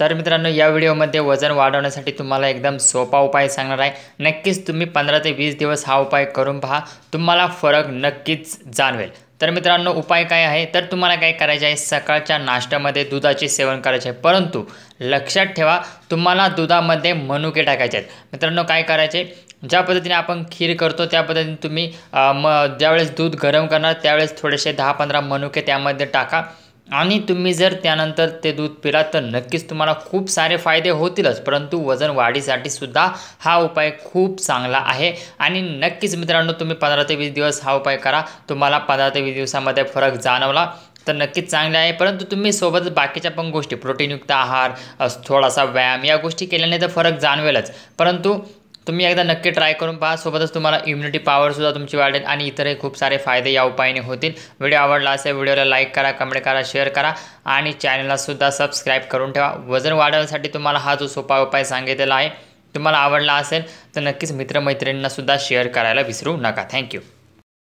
तर मित्रांनो या व्हिडिओमध्ये वजन वाढवण्यासाठी तुम्हाला एकदम सोपा उपाय सांगणार आहे नक्कीच तुम्ही पंधरा ते वीस दिवस हा उपाय करून पहा तुम्हाला फरक नक्कीच जाणवेल तर मित्रांनो उपाय काय आहे तर तुम्हाला काय करायचे आहे सकाळच्या नाश्त्यामध्ये दुधाचे सेवन करायचे आहे परंतु लक्षात ठेवा तुम्हाला दुधामध्ये मनुके टाकायचे आहेत मित्रांनो काय करायचे ज्या पद्धतीने आपण खीर करतो त्या पद्धतीने तुम्ही म ज्यावेळेस दूध गरम करणार त्यावेळेस थोडेसे दहा पंधरा मनुके त्यामध्ये टाका आणि तुम्ही जर त्यानंतर ते दूध पिला तर नक्कीच तुम्हाला खूप सारे फायदे होतीलच परंतु वजन वाढीसाठी सुद्धा हा उपाय खूप चांगला आहे आणि नक्कीच मित्रांनो तुम्ही पंधरा ते वीस दिवस हा उपाय करा तुम्हाला पंधरा ते वीस दिवसामध्ये फरक जाणवला तर नक्कीच चांगले आहे परंतु तुम्ही सोबत बाकीच्या पण गोष्टी प्रोटीनयुक्त आहार थोडासा व्यायाम या गोष्टी केल्याने तर फरक जाणवेलच परंतु तुम्ही एकदा नक्की ट्राय करून पहा सोबतच तुम्हाला इम्युनिटी पॉवरसुद्धा तुमची वाढेल आणि इतरही खूप सारे फायदे या उपायाने होतील व्हिडिओ आवडला असेल व्हिडिओला लाईक करा कमेंट करा शेअर करा आणि चॅनललासुद्धा सबस्क्राईब करून ठेवा वजन वाढवण्यासाठी तुम्हाला हा जो सोपा उपाय सांगितलेला आहे तुम्हाला आवडला असेल तर नक्कीच मित्रमैत्रिणींनासुद्धा शेअर करायला विसरू नका थँक्यू